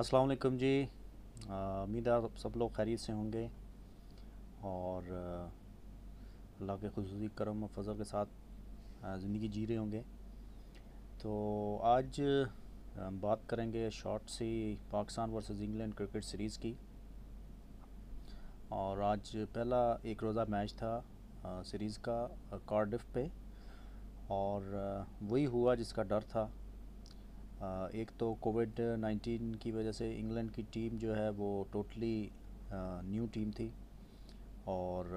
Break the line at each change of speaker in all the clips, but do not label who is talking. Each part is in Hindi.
असलकम जी उम्मीद है सब लोग खैरियत से होंगे और अल्लाह के खसूस करम और फजल के साथ ज़िंदगी जी रहे होंगे तो आज हम बात करेंगे शॉर्ट सी Pakistan versus England cricket series की और आज पहला एक रोज़ा मैच था सीरीज़ का कार्डिफ पे और वही हुआ जिसका डर था एक तो कोविड 19 की वजह से इंग्लैंड की टीम जो है वो टोटली न्यू टीम थी और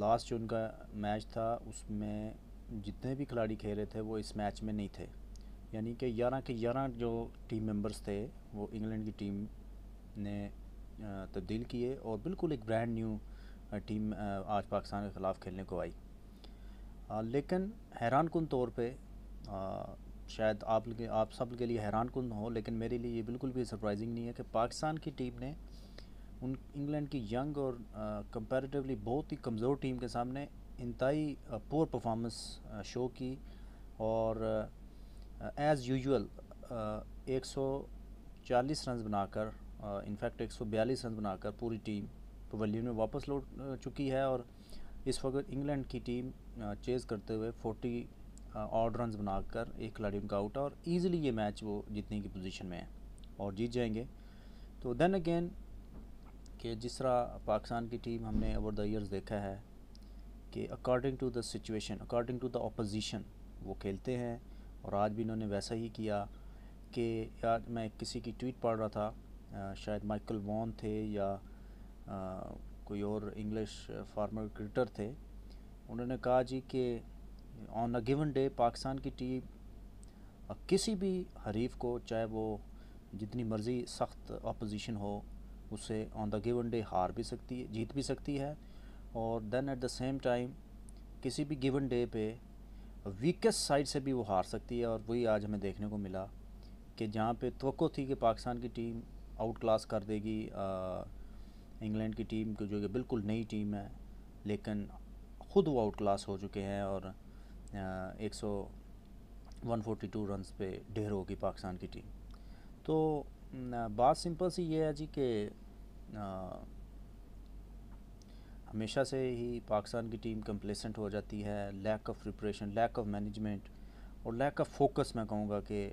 लास्ट जो उनका मैच था उसमें जितने भी खिलाड़ी खेल रहे थे वो इस मैच में नहीं थे यानी कि ग्यारह के ग्यारह जो टीम मेंबर्स थे वो इंग्लैंड की टीम ने तब्दील किए और बिल्कुल एक ब्रांड न्यू टीम आज पाकिस्तान के ख़िलाफ़ खेलने को आई लेकिन हैरान कन तौर पर शायद आप आप सब के लिए हैरान कन हो लेकिन मेरे लिए ये बिल्कुल भी सरप्राइजिंग नहीं है कि पाकिस्तान की टीम ने उन इंग्लैंड की यंग और कंपैरेटिवली बहुत ही कमज़ोर टीम के सामने इंतई पोर परफॉर्मेंस शो की और एज़ यूजुअल एक सौ चालीस रन बनाकर इनफैक्ट एक सौ बयालीस रन बनाकर पूरी टीम पवेलियन में वापस लौट चुकी है और इस वक्त इंग्लैंड की टीम चेज़ करते हुए फोर्टी ऑड रन बनाकर एक खिलाड़ी उनका आउट और ईज़िली ये मैच वो जीतने की पोजीशन में है और जीत जाएंगे तो देन अगेन कि जिस तरह पाकिस्तान की टीम हमने ओवर द ईयर्स देखा है कि according to the situation according to the opposition वो खेलते हैं और आज भी इन्होंने वैसा ही किया कि यार मैं किसी की ट्वीट पढ़ रहा था शायद माइकल वॉन थे या आ, कोई और इंग्लिश फार्मर क्रिकेटर थे उन्होंने कहा जी कि on a given day Pakistan की टीम किसी भी हरीफ को चाहे वो जितनी मर्ज़ी सख्त अपोजिशन हो उसे ऑन द गिवन डे हार भी सकती है जीत भी सकती है और then at the same time किसी भी गिवन डे पे वीकेस्ट साइड से भी वो हार सकती है और वही आज हमें देखने को मिला कि जहाँ पे तो थी कि पाकिस्तान की टीम आउट क्लास कर देगी इंग्लैंड की टीम को जो कि बिल्कुल नई टीम है लेकिन ख़ुद वो आउट क्लास हो चुके हैं और एक सौ वन टू रन पे ढेर होगी पाकिस्तान की टीम तो बात सिंपल सी ये है जी कि हमेशा से ही पाकिस्तान की टीम कंप्लेसेंट हो जाती है lack of preparation lack of management और लैक ऑफ फोकस मैं कहूँगा कि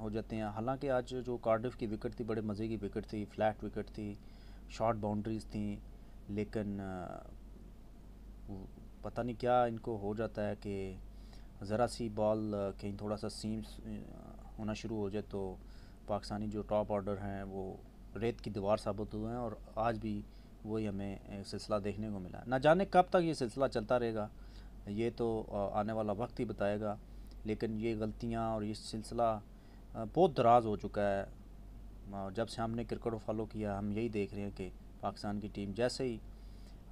हो जाते हैं हालांकि आज जो कार्डिफ की विकेट थी बड़े मज़े की विकेट थी फ्लैट विकेट थी शॉर्ट बाउंड्रीज थी लेकिन पता नहीं क्या इनको हो जाता है कि ज़रा सी बॉल कहीं थोड़ा सा सीम होना शुरू हो जाए तो पाकिस्तानी जो टॉप ऑर्डर हैं वो रेत की दीवार साबित हुए हैं और आज भी वही हमें सिलसिला देखने को मिला ना जाने कब तक ये सिलसिला चलता रहेगा ये तो आने वाला वक्त ही बताएगा लेकिन ये गलतियाँ और ये सिलसिला बहुत दराज हो चुका है जब से हमने क्रिकेट को फॉलो किया हम यही देख रहे हैं कि पाकिस्तान की टीम जैसे ही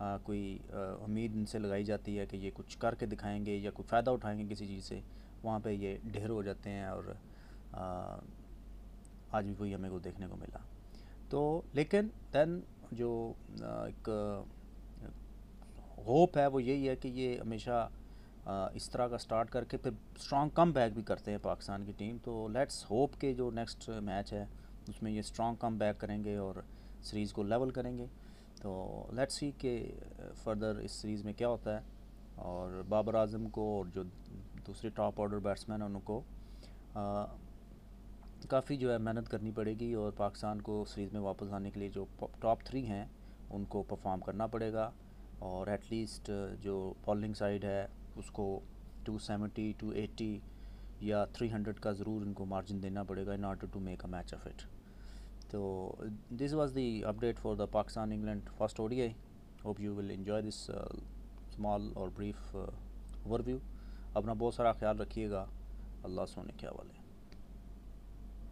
आ, कोई उम्मीद इनसे लगाई जाती है कि ये कुछ करके दिखाएंगे या कोई फ़ायदा उठाएंगे किसी चीज़ से वहाँ पे ये ढेर हो जाते हैं और आ, आज भी वही हमें को देखने को मिला तो लेकिन दैन जो एक होप है वो यही है कि ये हमेशा इस तरह का स्टार्ट करके फिर स्ट्रॉन्ग कम बैक भी करते हैं पाकिस्तान की टीम तो लेट्स होप के जो नेक्स्ट मैच है उसमें ये स्ट्रॉन्ग कम बैक करेंगे और सीरीज़ को लेवल करेंगे तो लेट्स सी के फर्दर इस सीरीज़ में क्या होता है और बाबर आजम को और जो दूसरे टॉप ऑर्डर बैट्समैन हैं उनको uh, काफ़ी जो है मेहनत करनी पड़ेगी और पाकिस्तान को सीरीज़ में वापस आने के लिए जो टॉप थ्री हैं उनको परफॉर्म करना पड़ेगा और एटलीस्ट uh, जो बॉलिंग साइड है उसको 270, 280 या 300 का ज़रूर इनको मार्जिन देना पड़ेगा in order to make a match of it So, this was the update for the Pakistan England first ODI. Hope you will enjoy this uh, small or brief uh, overview. अपना बहुत सारा ख्याल रखिएगा अल्लाह सोने के हवाले